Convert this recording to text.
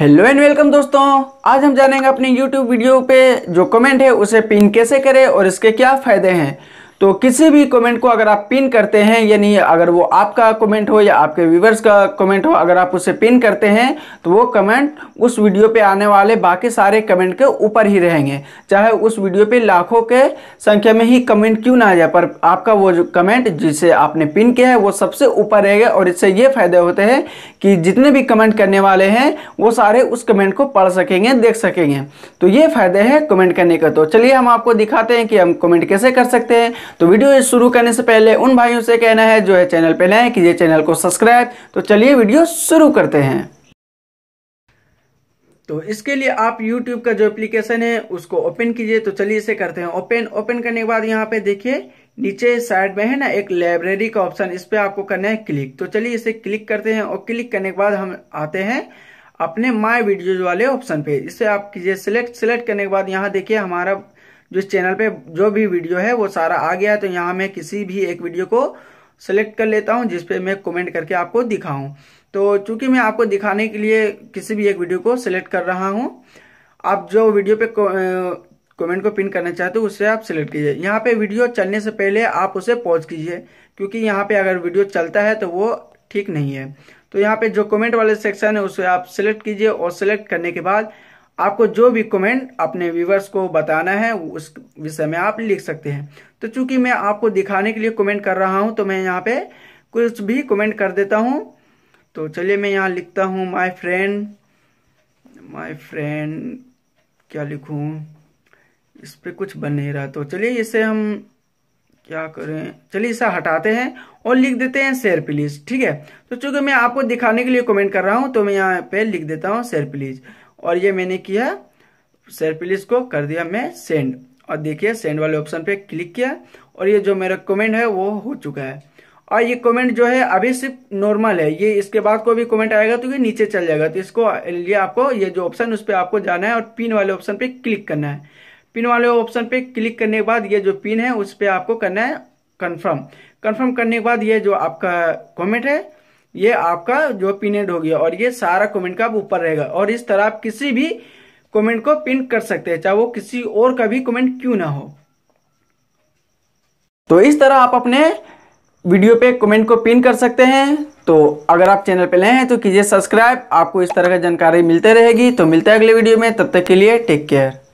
hello and welcome दोस्तों आज हम जानेंगे अपनी यूट्यूब वीडियो पे जो कमेंट है उसे पिन कैसे करें और इसके क्या फ़ायदे हैं तो किसी भी कमेंट को अगर आप पिन करते हैं यानी अगर वो आपका कमेंट हो या आपके व्यूवर्स का कमेंट हो अगर आप उसे पिन करते हैं तो वो कमेंट उस वीडियो पे आने वाले बाकी सारे कमेंट के ऊपर ही रहेंगे चाहे उस वीडियो पे लाखों के संख्या में ही कमेंट क्यों ना आ जाए पर आपका वो जो कमेंट जिसे आपने पिन किया है वो सबसे ऊपर रहेगा और इससे ये फ़ायदे होते हैं कि जितने भी कमेंट करने वाले हैं वो सारे उस कमेंट को पढ़ सकेंगे देख सकेंगे तो ये फ़ायदे हैं कमेंट करने का तो चलिए हम आपको दिखाते हैं कि हम कमेंट कैसे कर सकते हैं तो वीडियो शुरू करने से पहले उन भाइयों से कहना है जो है चैनल पर नए कीजिए चैनल को सब्सक्राइब तो चलिए वीडियो शुरू करते हैं तो इसके लिए आप YouTube का जो एप्लीकेशन है उसको ओपन कीजिए तो चलिए इसे करते हैं ओपन ओपन करने के बाद यहाँ पे देखिए नीचे साइड में है ना एक लाइब्रेरी का ऑप्शन इस पर आपको करना है क्लिक तो चलिए इसे क्लिक करते हैं और क्लिक करने के बाद हम आते हैं अपने माय वीडियोज वाले ऑप्शन पे इसे आप कीजिए सिलेक्ट सिलेक्ट करने के बाद यहाँ देखिए हमारा जो इस चैनल पे जो भी वीडियो है वो सारा आ गया है तो यहाँ मैं किसी भी एक वीडियो को सेलेक्ट कर लेता हूँ जिसपे मैं कमेंट करके आपको दिखाऊँ तो चूंकि मैं आपको दिखाने के लिए किसी भी एक वीडियो को सिलेक्ट कर रहा हूँ आप जो वीडियो पे कमेंट को पिन करना चाहते हो उससे आप सिलेक्ट कीजिए यहाँ पे वीडियो चलने से पहले आप उसे पॉज कीजिए क्योंकि यहाँ पे अगर वीडियो चलता है तो वो ठीक नहीं है तो यहाँ पे जो कमेंट वाले सेक्शन है उसे आप सिलेक्ट कीजिए और सिलेक्ट करने के बाद आपको जो भी कमेंट अपने व्यूवर्स को बताना है उस विषय में आप लिख सकते हैं तो चूंकि मैं आपको दिखाने के लिए कमेंट कर रहा हूं तो मैं यहाँ पे कुछ भी कमेंट कर देता हूं तो चलिए मैं यहाँ लिखता हूँ माय फ्रेंड माय फ्रेंड क्या लिखू इस पर कुछ बन नहीं रहा तो चलिए इसे हम क्या करें चलिए इसे हटाते हैं और लिख देते हैं शेयर प्लीज ठीक है तो चूंकि मैं आपको दिखाने के लिए कमेंट कर रहा हूँ तो मैं यहाँ पे लिख देता हूँ शेयर प्लीज और ये मैंने किया सेरपिलिस को कर दिया मैं सेंड और देखिए सेंड वाले ऑप्शन पे क्लिक किया और ये जो मेरा कमेंट है वो हो चुका है और ये कमेंट जो है अभी सिर्फ नॉर्मल है ये इसके बाद कोई भी कमेंट आएगा तो ये नीचे चल जाएगा तो इसको लिए आपको ये जो ऑप्शन उस पर आपको जाना है और पिन वाले ऑप्शन पे क्लिक करना है पिन वाले ऑप्शन पे क्लिक करने के बाद ये जो पिन है उस पर आपको करना है कन्फर्म कन्फर्म करने के बाद ये जो आपका कॉमेंट है ये आपका जो पिनेड हो गया और ये सारा कमेंट का ऊपर रहेगा और इस तरह आप किसी भी कमेंट को पिन कर सकते हैं चाहे वो किसी और का भी कमेंट क्यों ना हो तो इस तरह आप अपने वीडियो पे कमेंट को पिन कर सकते हैं तो अगर आप चैनल पे नए हैं तो कीजिए सब्सक्राइब आपको इस तरह की जानकारी मिलते रहेगी तो मिलते हैं अगले वीडियो में तब तक के लिए टेक केयर